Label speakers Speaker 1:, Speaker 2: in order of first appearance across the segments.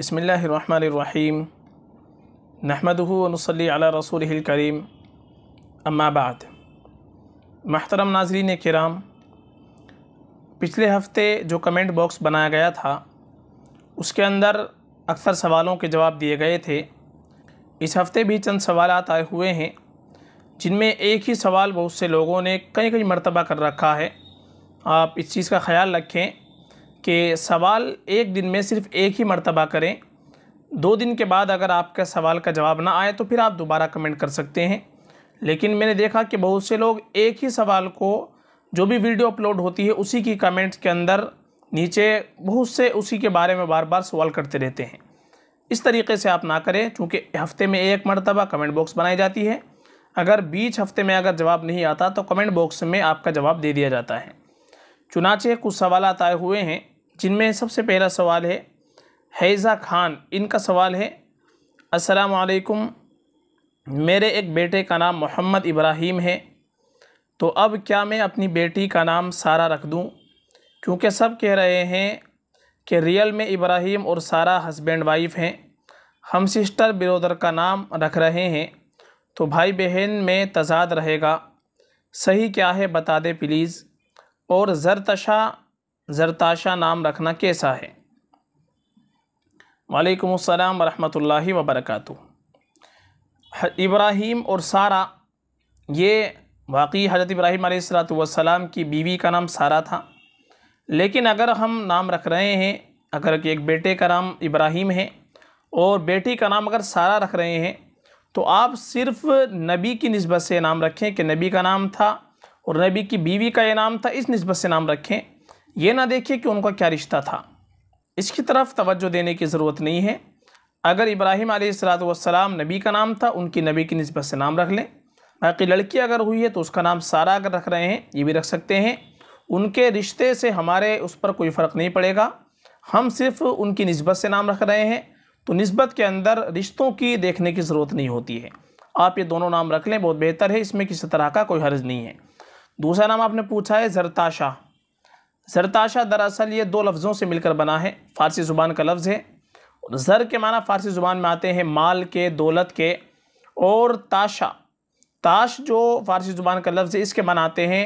Speaker 1: बसमीम नहमदनसली अला रसूल करीम अम्माबाद महतरम नाजरीन कराम पिछले हफ्ते जो कमेंट बॉक्स बनाया गया था उसके अंदर अक्सर सवालों के जवाब दिए गए थे इस हफ्ते भी चंद सवाल आए हुए हैं जिनमें एक ही सवाल बहुत से लोगों ने कई कई मरतबा कर रखा है आप इस चीज़ का ख्याल रखें कि सवाल एक दिन में सिर्फ़ एक ही मरतबा करें दो दिन के बाद अगर आपके सवाल का जवाब ना आए तो फिर आप दोबारा कमेंट कर सकते हैं लेकिन मैंने देखा कि बहुत से लोग एक ही सवाल को जो भी वीडियो अपलोड होती है उसी की कमेंट्स के अंदर नीचे बहुत से उसी के बारे में बार बार सवाल करते रहते हैं इस तरीके से आप ना करें चूँकि हफ्ते में एक मरतबा कमेंट बॉक्स बनाई जाती है अगर बीच हफ्ते में अगर जवाब नहीं आता तो कमेंट बॉक्स में आपका जवाब दे दिया जाता है चुनाचे कुछ सवाल आए हुए हैं जिनमें सबसे पहला सवाल है हैज़ा खान इनका सवाल है अस्सलाम वालेकुम मेरे एक बेटे का नाम मोहम्मद इब्राहिम है तो अब क्या मैं अपनी बेटी का नाम सारा रख दूं क्योंकि सब कह रहे हैं कि रियल में इब्राहिम और सारा हस्बैंड वाइफ हैं हम सिस्टर ब्रोदर का नाम रख रहे हैं तो भाई बहन में तजाद रहेगा सही क्या है बता दे प्लीज़ और जरतशा जरताशा नाम रखना कैसा है वालेकुम अस्सलाम वरहमतुल्लाहि वरक़ इब्राहीम और सारा ये वाकई हज़रत इब्राहिम अलैहिस्सलाम की बीवी का नाम सारा था लेकिन अगर हम नाम रख रहे हैं अगर कि एक बेटे का नाम इब्राहिम है और बेटी का नाम अगर सारा रख रहे हैं तो आप सिर्फ नबी की नस्बत से नाम रखें कि नबी का नाम था और नबी की बीवी का ये नाम था इस नस्बत से नाम रखें ये ना देखिए कि उनका क्या रिश्ता था इसकी तरफ तवज्जो देने की ज़रूरत नहीं है अगर इब्राहिम आसलाम नबी का नाम था उनकी नबी की नस्बत से नाम रख लें बाकी लड़की अगर हुई है तो उसका नाम सारा अगर रख रहे हैं ये भी रख सकते हैं उनके रिश्ते से हमारे उस पर कोई फ़र्क नहीं पड़ेगा हम सिर्फ उनकी नस्बत से नाम रख रहे हैं तो नस्बत के अंदर रिश्तों की देखने की ज़रूरत नहीं होती है आप ये दोनों नाम रख लें बहुत बेहतर है इसमें किसी तरह का कोई हर्ज नहीं है दूसरा नाम आपने पूछा है जरताशाह जरताशा दरअसल ये दो लफ्ज़ों से मिलकर बना है फ़ारसी ज़ुबान का लफ्ज़ है और ज़र के माना फ़ारसी ज़ुबान में आते हैं माल के दौलत के और ताशा ताश जो फ़ारसी ज़ुबान का लफ्ज़ है इसके माना आते हैं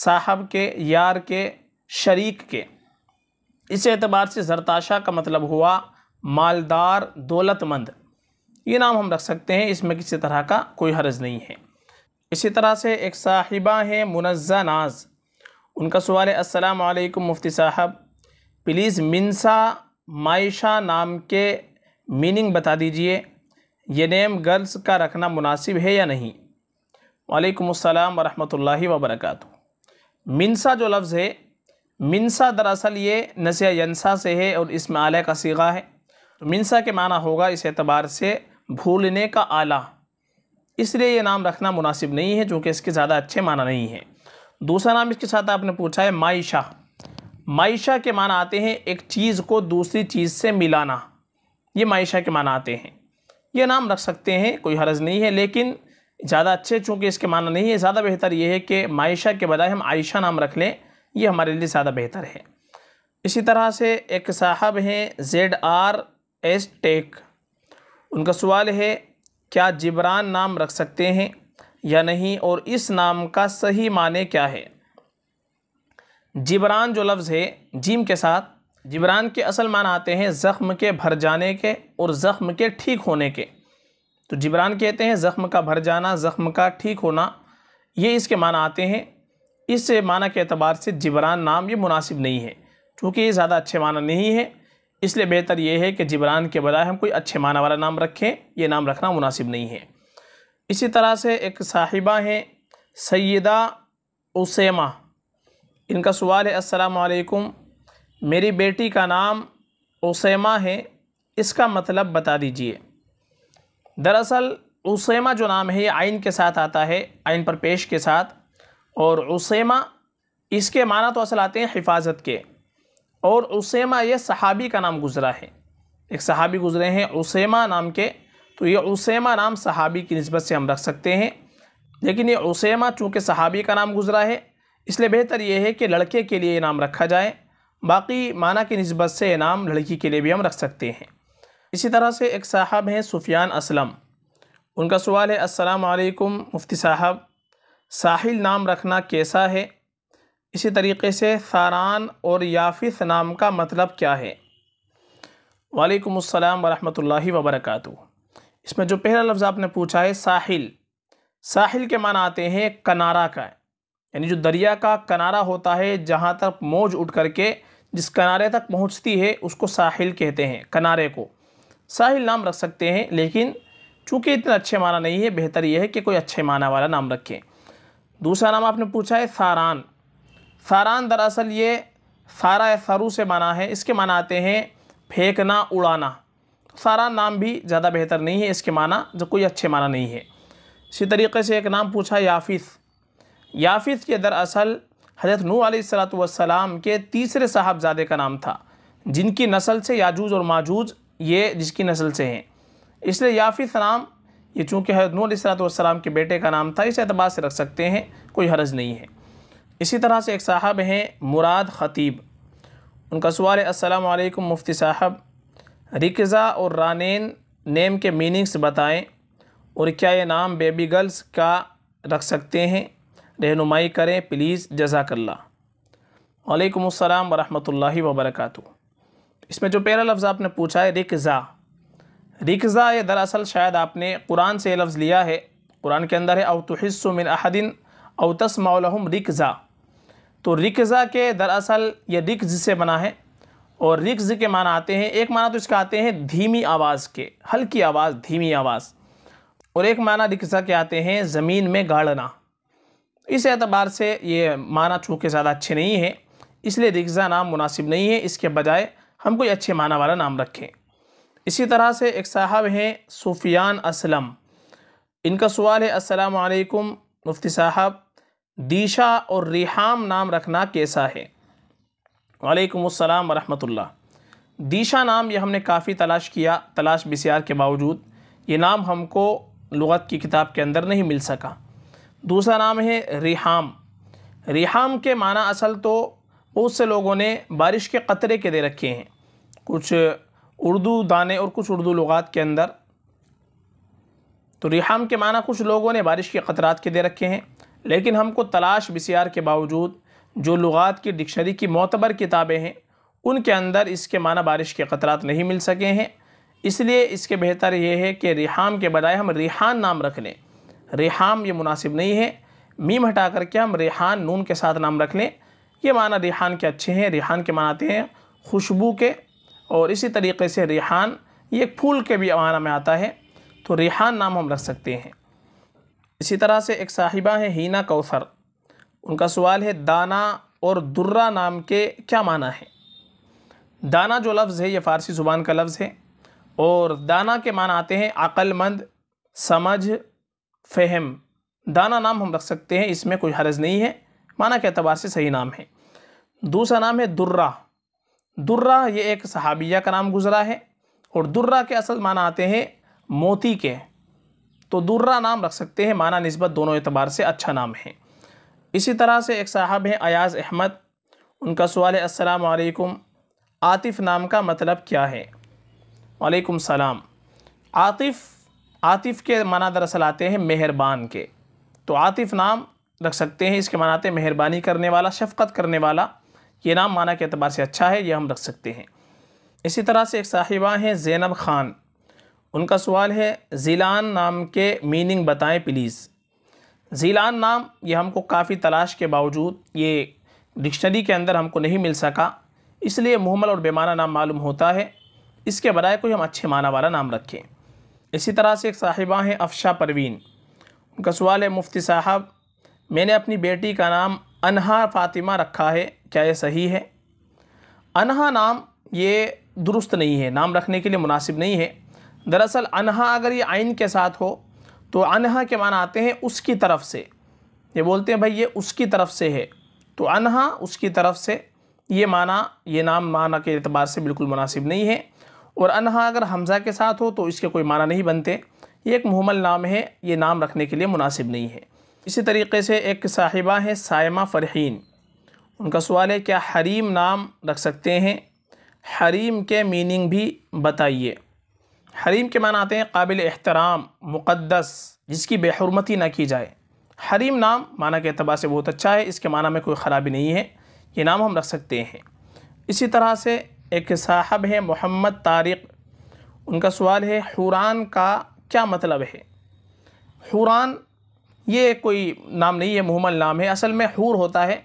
Speaker 1: साहब के यार के शरीक के इस एतबार से जरताशा का मतलब हुआ मालदार दौलतमंद ये नाम हम रख सकते हैं इसमें किसी तरह का कोई हर्ज नहीं है इसी तरह से एक साहिबा है मुनज़ा नाज़ उनका सवाल है अस्सलाम वालेकुम मुफ्ती साहब प्लीज़ मिनसा माइशा नाम के मीनिंग बता दीजिए ये नेम गर्ल्स का रखना मुनासिब है या नहीं वालेकुम अस्सलाम वरहमतुल्लाहि वबरकत मिनसा जो लफ्ज़ है मिनसा दरअसल ये नसिया से है और इसमें आला का सीगा है तो मिनसा के माना होगा इस एतबार से भूलने का आला इसलिए ये नाम रखना मुनासिब नहीं है चूँकि इसके ज़्यादा अच्छे माना नहीं है दूसरा नाम इसके साथ आपने पूछा है माइशा माइशा के माना आते हैं एक चीज़ को दूसरी चीज़ से मिलाना ये माइशा के माना आते हैं ये नाम रख सकते हैं कोई हर्ज नहीं है लेकिन ज़्यादा अच्छे चूँकि इसके माना नहीं है ज़्यादा बेहतर ये है कि माइशा के बजाय हम आयशा नाम रख लें ये हमारे लिए ज़्यादा बेहतर है इसी तरह से एक साहब हैं जेड आर एस टेक उनका सवाल है क्या जिब्रान नाम रख सकते हैं या नहीं और इस नाम का सही माने क्या है जिबरान जो लफ्ज़ है जिम के साथ जिबरान के असल मान आते हैं ज़ख्म के भर जाने के और ज़ख्म के ठीक होने के तो जिबरान कहते हैं ज़ख्म का भर जाना ज़ख्म का ठीक होना ये इसके माना आते हैं इस माना के अतबार से जिबरान नाम ये मुनासिब नहीं है चूँकि ये ज़्यादा अच्छे माना नहीं है इसलिए बेहतर ये है कि जिबरान के बजाय हम कोई अच्छे माना वाला नाम रखें ये नाम रखना मुनासिब नहीं है इसी तरह से एक साहिबा हैं सैदा उसेमा इनका सवाल है अस्सलाम वालेकुम मेरी बेटी का नाम उसेमा है इसका मतलब बता दीजिए दरअसल उसेमा जो नाम है ये आइन के साथ आता है आइन पर पेश के साथ और उसेमा इसके माना तो असल आते हैं हिफाजत के और उसेमा ये सहाबी का नाम गुज़रा है एक सहाबी गुज़रे हैं उसेमा नाम के तो ये उसेमा नाम सहाबी की नस्बत से हम रख सकते हैं लेकिन ये उसेमा चूँकि सहाबी का नाम गुजरा है इसलिए बेहतर ये है कि लड़के के लिए ये नाम रखा जाए बाकी माना की नस्बत से ये नाम लड़की के लिए भी हम रख सकते हैं इसी तरह से एक साहब हैं सुफियान असलम उनका सवाल है असलकम मुफ्ती साहब साहिल नाम रखना कैसा है इसी तरीके से सारान और याफिस नाम का मतलब क्या है वालेकुम अस्सलाम वरहमतुल्लाहि वबरकू इसमें जो पहला लफ्ज़ आपने पूछा है साहिल साहिल के माना आते हैं कनारा का यानी जो दरिया का किनारा होता है जहाँ तक मौज उठ करके जिस किनारे तक पहुँचती है उसको साहिल कहते हैं किनारे को साहिल नाम रख सकते हैं लेकिन चूँकि इतना अच्छे माना नहीं है बेहतर यह है कि कोई अच्छे माना वाला नाम रखें दूसरा नाम आपने पूछा है सारान सारान दरअसल ये सारा सरू सारू से माना है इसके माना आते हैं फेंकना उड़ाना सारा नाम भी ज़्यादा बेहतर नहीं है इसके माना जो कोई अच्छे माना नहीं है इसी तरीके से एक नाम पूछा याफिस याफिस के दरअसल हजरत नू सलाम के तीसरे साहबजादे का नाम था जिनकी नस्ल से याजूज और माजूज ये जिसकी नस्ल से हैं इसलिए याफिस नाम ये चूँकि हजरत नू सलाम के बेटे का नाम था इस एतबार से रख सकते हैं कोई हरज नहीं है इसी तरह से एक साहब हैं मुराद ख़तीब उनका सवाल असलकम मुफ्ती साहब रिकज़ा और रानेन नेम के मीनिंग्स बताएं और क्या ये नाम बेबी गर्ल्स का रख सकते हैं रहनुमाई करें प्लीज़ जजाकल्ला वालेकुम अस्सलाम वरहमतुल्लाहि वबरकू इसमें जो पहला लफ्ज़ आपने पूछा है रिकज़ा रिकज़ा ये दरअसल शायद आपने कुरान से ये लफ्ज़ लिया है कुरान के अंदर है अवतुहिस्मिन अहदिन अवतसमाउलहम रिकज़ा तो रिकज़ा के दरअसल ये रिक्ज से बना है और रिक्स के माना आते हैं एक माना तो इसका आते हैं धीमी आवाज़ के हल्की आवाज़ धीमी आवाज़ और एक माना रिक्सा के आते हैं ज़मीन में गाड़ना इस एतबार से ये माना चूँकि ज़्यादा अच्छे नहीं हैं इसलिए रिक्सा नाम मुनासिब नहीं है इसके बजाय हम कोई अच्छे माना वाला नाम रखें इसी तरह से एक साहब हैं सुफियान असलम इनका सवाल है अस्सलाम वालेकुम मुफ्ती साहब दीशा और रिहाम नाम रखना कैसा है वालेकुम वरहमतुल्ला दीशा नाम ये हमने काफ़ी तलाश किया तलाश बसियार के बावजूद ये नाम हमको लगत की किताब के अंदर नहीं मिल सका दूसरा नाम है रिहाम रिहाम के माना असल तो बहुत से लोगों ने बारिश के क़तरे के दे रखे हैं कुछ उर्दू दाने और कुछ उर्दू लगात के अंदर तो रिहाम के माना कुछ लोगों ने बारिश के कतरात के दे रखे हैं लेकिन हमको तलाश बसियार के बावजूद जो लुगात की डिक्शनरी की मोतबर किताबें हैं उनके अंदर इसके माना बारिश के ख़तरा नहीं मिल सके हैं इसलिए इसके बेहतर ये है कि रिहाम के बजाय हम रिहान नाम रख लें रिहाम ये मुनासिब नहीं है मीम हटा करके हम रेहान नून के साथ नाम रख लें ये माना रेहान के अच्छे हैं रेहान के मानाते हैं खुशबू के और इसी तरीके से रेहान ये एक फूल के भी माना में आता है तो रेहान नाम हम रख सकते हैं इसी तरह से एक साहिबा है हीना कौसर उनका सवाल है दाना और दुर्रा नाम के क्या माना है दाना जो लफ्ज़ है ये फ़ारसी ज़ुबान का लफ्ज़ है और दाना के माना आते हैं अक्लमंद समझ फहम दाना नाम हम रख सकते हैं इसमें कोई हरज नहीं है माना के अतबार से सही नाम है दूसरा नाम है दुर्रा दुर्रा ये एक सहाबिया का नाम गुज़रा है और दुर्रा के असल माना आते हैं मोती के तो दुर्रा नाम रख सकते हैं माना नस्बत दोनों एतबार से अच्छा नाम है इसी तरह से एक साहब हैं अयाज़ अहमद उनका सवाल असलकम आतिफ़ नाम का मतलब क्या है वालेकुम सलाम आतिफ़ आतिफ़ के माना दरअसल आते हैं मेहरबान के तो आतिफ़ नाम रख सकते हैं इसके मानाते मेहरबानी करने वाला शफ़क़त करने वाला ये नाम माना के अतबार से अच्छा है ये हम रख सकते हैं इसी तरह से एक साहिबा हैं ज़ैनब ख़ान उनका सवाल है ज़िलान नाम के मीनिंग बताएं प्लीज़ ज़ीलान नाम ये हमको काफ़ी तलाश के बावजूद ये डिक्शनरी के अंदर हमको नहीं मिल सका इसलिए मुहमल और बेमाना नाम मालूम होता है इसके बजाय कोई हम अच्छे माना वाला नाम रखें इसी तरह से एक साहिबा हैं अफशा परवीन उनका सवाल है मुफ्ती साहब मैंने अपनी बेटी का नाम अनहा फ़ातिमा रखा है क्या यह सही है अनहा नाम ये दुरुस्त नहीं है नाम रखने के लिए मुनासिब नहीं है दरअसल अनहा अगर ये आइन के साथ हो तो अनहा के माना आते हैं उसकी तरफ से ये बोलते हैं भाई ये उसकी तरफ से है तो अनहा उसकी तरफ से ये माना ये नाम माना के अतबार से बिल्कुल मुनासिब नहीं है और अनहा अगर हमज़ा के साथ हो तो इसके कोई माना नहीं बनते ये एक मुहमल नाम है ये नाम रखने के लिए मुनासिब नहीं है इसी तरीके से एक साहिबा है सायमा फ़रहीन उनका सवाल है क्या हरीम नाम रख सकते हैं हरीम के मीनिंग भी बताइए हरीम के मान आते हैं काबिल एहतराम मुक़दस जिसकी बेहरमती ना की जाए हरीम नाम माना के अतबार से बहुत अच्छा है इसके माना में कोई ख़राबी नहीं है ये नाम हम रख सकते हैं इसी तरह से एक साहब हैं मोहम्मद तारिक उनका सवाल है हुरान का क्या मतलब है हुरान ये कोई नाम नहीं है मुहमल नाम है असल में हूर होता है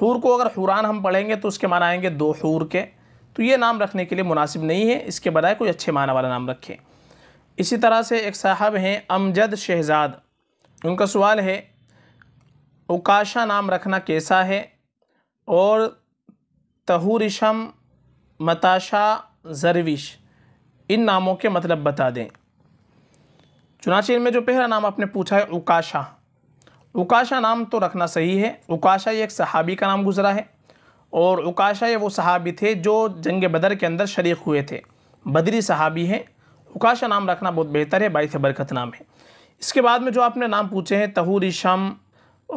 Speaker 1: हूर को अगर हुरान हम पढ़ेंगे तो उसके माना आएंगे दो हूर के तो ये नाम रखने के लिए मुनासिब नहीं है इसके बजाय कोई अच्छे माना वाला नाम रखें इसी तरह से एक साहब हैं अमजद शहजाद उनका सवाल है उकाशा नाम रखना कैसा है और तहूरिशम मताशा जरविश इन नामों के मतलब बता दें चुनाचे में जो पहला नाम आपने पूछा है उकाशा उकाशा नाम तो रखना सही है उकाशा ये एक सहाबी का नाम गुजरा है और उकाशा ये वो सहाबी थे जो जंग बदर के अंदर शरीक हुए थे बदरी सहाबी हैं उकाशा नाम रखना बहुत बेहतर है बाईस बरकत नाम है इसके बाद में जो आपने नाम पूछे हैं तहूरी शम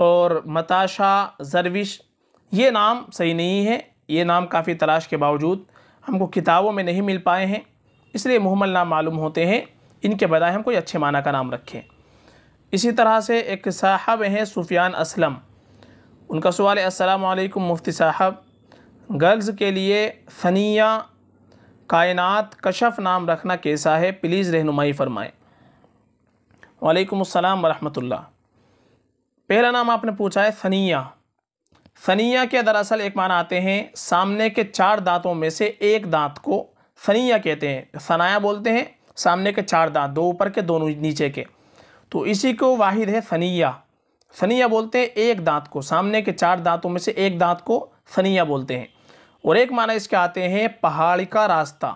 Speaker 1: और मताशा जरविश ये नाम सही नहीं है ये नाम काफ़ी तलाश के बावजूद हमको किताबों में नहीं मिल पाए हैं इसलिए मुहमल नाम मालूम होते हैं इनके बजाय हम कोई अच्छे माना का नाम रखें इसी तरह से एक साहब हैं सुफियान असलम उनका सवाल है वालेकुम मुफ्ती साहब गर्ल्स के लिए फनिया कायनात कशफ नाम रखना कैसा है प्लीज़ रहनुमाई फ़रमाएँ वालेकुम अस्सलाम वरहमतुल्लाह पहला नाम आपने पूछा है फनिया फनिया के दरअसल एक मान आते हैं सामने के चार दांतों में से एक दांत को फनिया कहते हैं फनाया बोलते हैं सामने के चार दांत दो ऊपर के दोनों नीचे के तो इसी को वाहिद है फनिया सनिया बोलते हैं एक दांत को सामने के चार दांतों में से एक दांत को सनिया बोलते हैं और एक माना इसके आते हैं पहाड़ी का रास्ता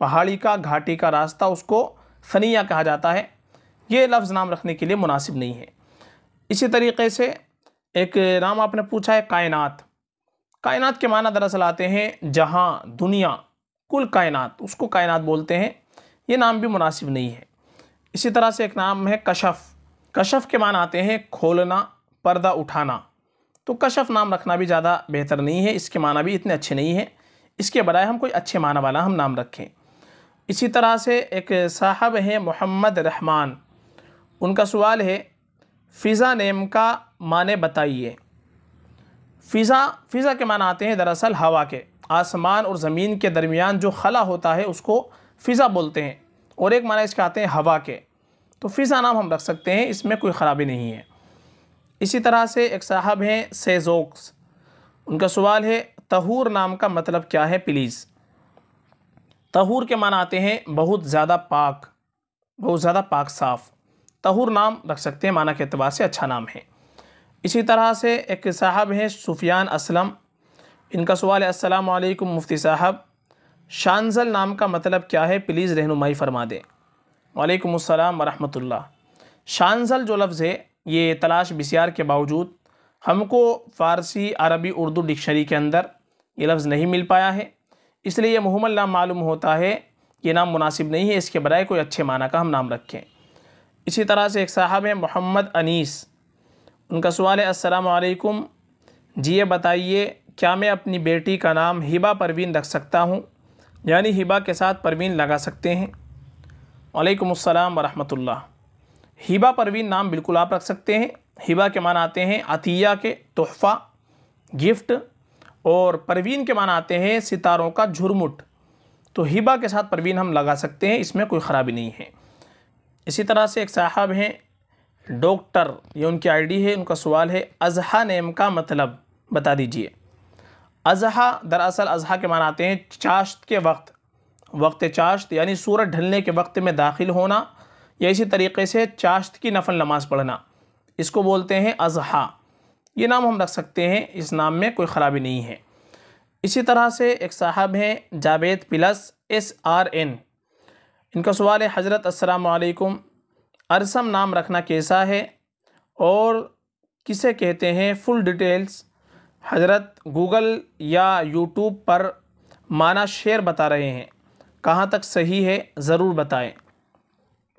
Speaker 1: पहाड़ी का घाटी का रास्ता उसको सनिया कहा जाता है ये लफ्ज़ नाम रखने के लिए मुनासिब नहीं है इसी तरीके से एक नाम आपने पूछा है कायनात कायनात के माना दरअसल आते हैं जहाँ दुनिया कुल कायनात उसको कायनात बोलते हैं ये नाम भी मुनासिब नहीं है इसी तरह से एक नाम है कशफ़ कशफ के मान आते हैं खोलना पर्दा उठाना तो कशफ नाम रखना भी ज़्यादा बेहतर नहीं है इसके माना भी इतने अच्छे नहीं हैं इसके बजाय हम कोई अच्छे माना वाला हम नाम रखें इसी तरह से एक साहब हैं मोहम्मद रहमान उनका सवाल है फ़िज़ा नेम का माने बताइए फ़िज़ा फ़िज़ा के माना आते हैं दरअसल हवा के आसमान और ज़मीन के दरमियान जो खला होता है उसको फ़िज़ा बोलते हैं और एक माना इसके आते हैं हवा के तो फ़िज़ा नाम हम रख सकते हैं इसमें कोई ख़राबी नहीं है इसी तरह से एक साहब हैं सेजोक्स उनका सवाल है तहूर नाम का मतलब क्या है प्लीज़ तहूर के मान आते हैं बहुत ज़्यादा पाक बहुत ज़्यादा पाक साफ़ तहूर नाम रख सकते हैं माना के अतबार से अच्छा नाम है इसी तरह से एक साहब हैं सुफियान असलम इनका सवाल है असलकम मुफ्ती साहब शानजल नाम का मतलब क्या है प्लीज़ रहनुमाई फरमा दें वालेकुम अस्सलाम वरहमतुल्लाह शानजल जो लफ्ज़ है ये तलाश बसियार के बावजूद हमको फ़ारसी अरबी उर्दू डिक्शनरी के अंदर ये लफ्ज़ नहीं मिल पाया है इसलिए यह मुहमल नाम मालूम होता है ये नाम मुनासिब नहीं है इसके बराए कोई अच्छे माना का हम नाम रखें इसी तरह से एक साहब है मोहम्मद अनीस उनका सवाल है असलकुम जी ये बताइए क्या मैं अपनी बेटी का नाम हिबा परवीन रख सकता हूँ यानी हिबा के साथ परवीन लगा सकते हैं वालेकुम वरहमतुल्ला हिबा परवीन नाम बिल्कुल आप रख सकते हैं हिबा के मान आते हैं अतिया के तोहफ़ा गिफ्ट और परवीन के मान आते हैं सितारों का झुरमुट तो हिबा के साथ परवीन हम लगा सकते हैं इसमें कोई ख़राबी नहीं है इसी तरह से एक साहब हैं डॉक्टर ये उनकी आईडी है उनका सवाल है अजहा नेम का मतलब बता दीजिए अजहा दरअसल अजहा के मान आते हैं चाश्त के वक्त वक्त चाश्त यानी सूरज ढलने के वक्त में दाखिल होना या इसी तरीके से चाश्त की नफल नमाज पढ़ना इसको बोलते हैं अजहा ये नाम हम रख सकते हैं इस नाम में कोई ख़राबी नहीं है इसी तरह से एक साहब हैं Javed plus S R N इनका सवाल है हज़रत असलकुम अरसम नाम रखना कैसा है और किसे कहते हैं फुल डिटेल्स हज़रत गूगल या यूट्यूब पर माना शेयर बता रहे हैं कहाँ तक सही है ज़रूर बताएँ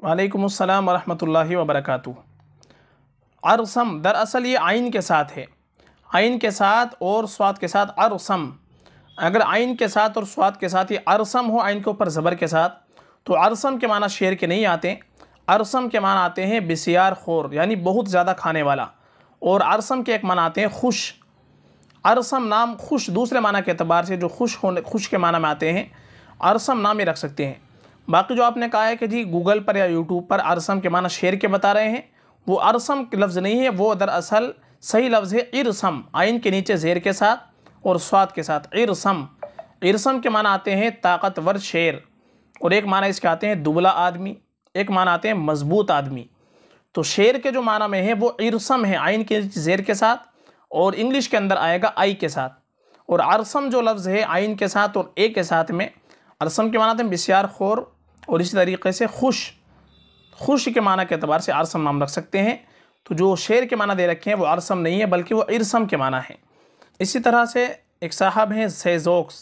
Speaker 1: वालेकुम अस्सलाम वरहमतुल्लाहि वबरकातु अरसम दरअसल ये आइन के साथ है आइन के साथ और स्वाद के साथ अरसम अगर आइन के साथ और स्वाद के साथ ये अरसम हो आइन के ऊपर ज़बर के साथ तो अरसम के माना शेर के नहीं आते अरसम के माना आते हैं बिसियार खोर यानी बहुत ज़्यादा खाने वाला और अरसम के एक माना आते हैं खुश अरसम नाम खुश दूसरे माना के अतबार से जो खुश होने खुश के माना में आते हैं अरसम नाम ही रख सकते हैं बाकी जो आपने कहा है कि जी गूगल पर या यूट्यूब पर अरसम के माना शेर के बता रहे हैं वो अरसम लफ्ज़ नहीं है वो दरअसल सही लफ्ज़ है इरसम आइन के नीचे जेर के साथ और स्वाद के साथ इरसम इरसम के माना आते हैं ताकतवर शेर और एक माना इसके आते हैं दुबला आदमी एक माना आते हैं मजबूत आदमी तो शेर के जो माना में है वो इरसम है आइन के जेर के साथ और इंग्लिश के अंदर आएगा आई के साथ और अरसम जो लफ्ज़ है आइन के साथ और ए के साथ में अरसम के माना हैं बिसार खोर और इसी तरीके से खुश खुश के माना के अतबार से अरसम नाम रख सकते हैं तो जो शेर के माना दे रखे हैं वो अरसम नहीं है बल्कि वो इरसम के माना है इसी तरह से एक साहब हैं सेजोक्स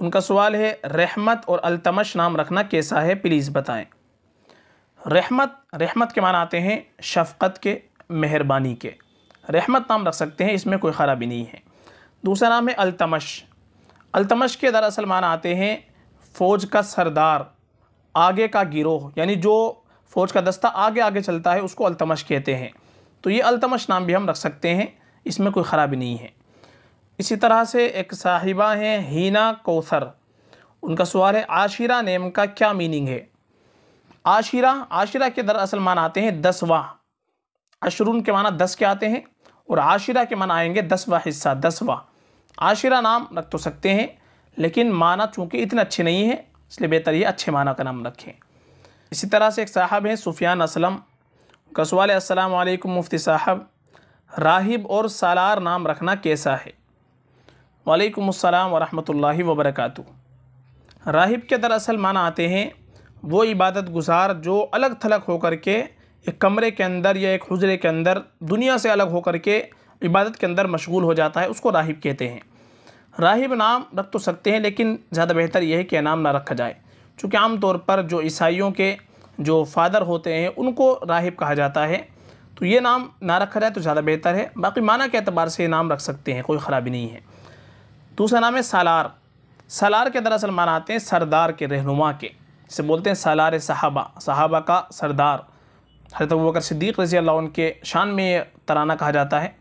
Speaker 1: उनका सवाल है रहमत और अलतमश नाम रखना कैसा है प्लीज़ बताएँ रहमत रहमत के माना आते हैं शफ़क़त के मेहरबानी के रहमत नाम रख सकते हैं इसमें कोई ख़राबी नहीं है दूसरा नाम है अलतमश अलतमश के दरअसल माना आते हैं फ़ौज का सरदार आगे का गिरोह यानी जो फ़ौज का दस्ता आगे आगे चलता है उसको अल्तमश कहते हैं तो ये अल्तमश नाम भी हम रख सकते हैं इसमें कोई ख़राबी नहीं है इसी तरह से एक साहिबा हैं हीना कोसर उनका सवाल है आशिरा नेम का क्या मीनिंग है आशिरा आशिरा के दरअसल मान आते हैं दसवा अशरून के माना दस के आते हैं और आशिरा के माना आएंगे दसवा हिस्सा दसवा आशिरा नाम रख तो सकते हैं लेकिन माना चूँकि इतने अच्छे नहीं हैं इसलिए बेहतर ये अच्छे माना का नाम रखें इसी तरह से एक साहब हैं सुफियान असलम कसवाल असलकम मुफ्ती साहब राहिब और सालार नाम रखना कैसा है वालेकुम अस्सलाम वरहमतुल्लाहि वबरकातु राहिब के दरअसल माना आते हैं वो इबादत गुजार जो अलग थलग होकर के एक कमरे के अंदर या एक हजरे के अंदर दुनिया से अलग होकर के इबादत के अंदर मशगूल हो जाता है उसको राहिब कहते हैं राहिब नाम रख तो सकते हैं लेकिन ज़्यादा बेहतर यह है कि नाम ना रखा जाए चूँकि आम तौर पर जो ईसाइयों के जो फादर होते हैं उनको राहिब कहा जाता है तो ये नाम ना रखा जाए तो ज़्यादा बेहतर है बाकी माना के अतबार से ये नाम रख सकते हैं कोई ख़राबी नहीं है दूसरा नाम है सालार सालार के दरअसल माना आते हैं सरदार के रहनुमा के जिसे बोलते हैं सालार साहबा साहबा का सरदार हजरत बकर सिद्दीक रजी अल्लाह उनके शान में ये तराना कहा जाता है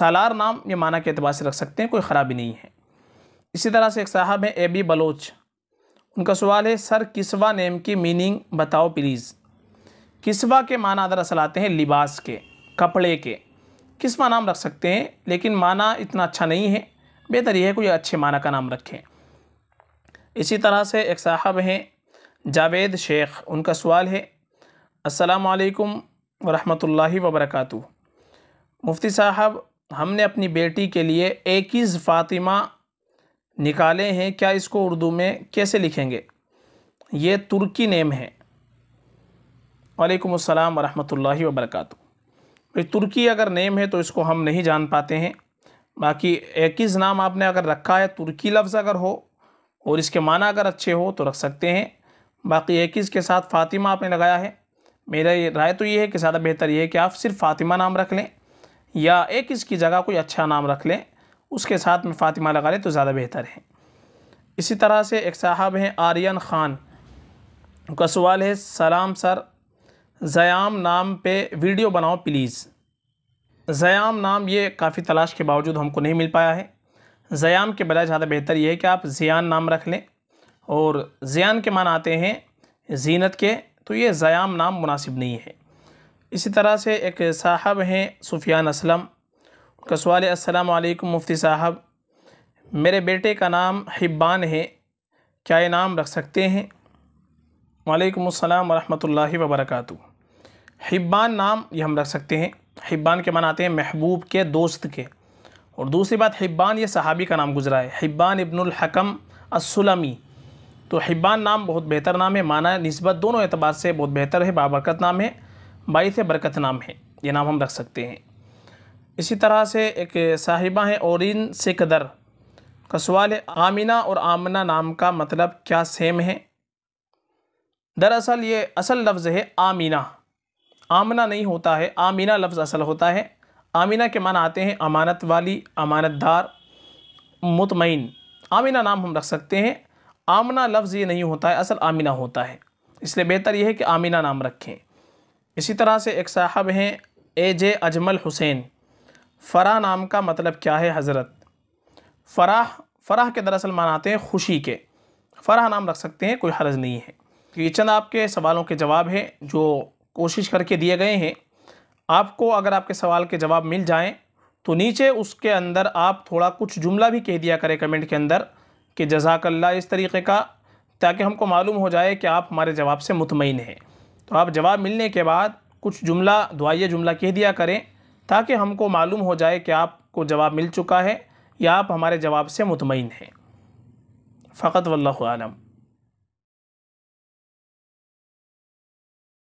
Speaker 1: सालार नाम ये माना के अतबार से रख सकते हैं कोई ख़राबी नहीं है इसी तरह से एक साहब हैं ए बी बलोच उनका सवाल है सर किसवा नेम की मीनिंग बताओ प्लीज़ किसवा के माना दरअसल आते हैं लिबास के कपड़े के किसवा नाम रख सकते हैं लेकिन माना इतना अच्छा नहीं है बेहतर यह है कोई अच्छे माना का नाम रखें इसी तरह से एक साहब हैं जावेद शेख उनका सवाल है असलकम वरहमल मुफ्ती साहब हमने अपनी बेटी के लिए एकीज़ फ़ातिमा निकाले हैं क्या इसको उर्दू में कैसे लिखेंगे ये तुर्की नेम है वालेकुम अस्सलाम वरहमतुल्लाहि भाई तुर्की अगर नेम है तो इसको हम नहीं जान पाते हैं बाकी एकिस नाम आपने अगर रखा है तुर्की लफ्ज़ अगर हो और इसके माना अगर अच्छे हो तो रख सकते हैं बाकी एकिस के साथ फ़ातिमा आपने लगाया है मेरा ये राय तो ये है कि ज़्यादा बेहतर ये है कि आप सिर्फ फ़ातिमा नाम रख लें या एक इसकी जगह कोई अच्छा नाम रख लें उसके साथ में फ़ातिमा लगा ले तो ज़्यादा बेहतर है इसी तरह से एक साहब हैं आर्यन ख़ान उनका सवाल है सलाम सर ज़याम नाम पे वीडियो बनाओ प्लीज़ ज़याम नाम ये काफ़ी तलाश के बावजूद हमको नहीं मिल पाया है ज़याम के बजाय ज़्यादा बेहतर ये है कि आप ज़ियान नाम रख लें और ज़ियान के मान आते हैं जीनत के तो ये ज़याम नाम मुनासिब नहीं है इसी तरह से एक साहब हैं सुफियान असलम कसवाल असलम मुफ्ती साहब मेरे बेटे का नाम हिब्बान है क्या ये नाम रख सकते हैं वालेकुम अस्सलाम वरहमतुल्लाहि वबरकातु हिब्बान नाम ये हम रख सकते हैं हिब्बान के मनाते हैं महबूब के दोस्त के और दूसरी बात हिब्बान ये सहाबी का नाम गुजरा है हिब्बान इब्नुल हकम असलमी तो हिब्बान नाम बहुत बेहतर नाम है माना नस्बत दोनों एतबार से बहुत बेहतर है बाबरकत नाम है बाई से बरकत नाम है ये नाम हम रख सकते हैं इसी तरह से एक साहिबा हैं और से कदर का सवाल है आमिना और आमना नाम का मतलब क्या सेम है दरअसल ये असल लफ्ज़ है आमीना आमना नहीं होता है आमीना लफ्ज़ असल होता है आमीना के मान आते हैं अमानत वाली अमानतदार मुतमिन आमीना नाम हम रख सकते हैं आमना लफ्ज़ ये नहीं होता है असल आमीना होता है इसलिए बेहतर यह है कि आमीना नाम रखें इसी तरह से एक साहब हैं ए जे अजमल हुसैन फ़रा नाम का मतलब क्या है हज़रत फ़राह फ़राह के दरअसल मानाते हैं खुशी के फ़राह नाम रख सकते हैं कोई हर्ज नहीं है ये चंद आपके सवालों के जवाब हैं जो कोशिश करके दिए गए हैं आपको अगर आपके सवाल के जवाब मिल जाएँ तो नीचे उसके अंदर आप थोड़ा कुछ जुमला भी कह दिया करें कमेंट के अंदर कि जजाकल्ला इस तरीके का ताकि हमको मालूम हो जाए कि आप हमारे जवाब से मुतमिन हैं तो आप जवाब मिलने के बाद कुछ जुमला दुआ जुमला कह दिया करें ताकि हमको मालूम हो जाए कि आपको जवाब मिल चुका है या आप हमारे जवाब से मुतमिन हैं फ़कत वल्लम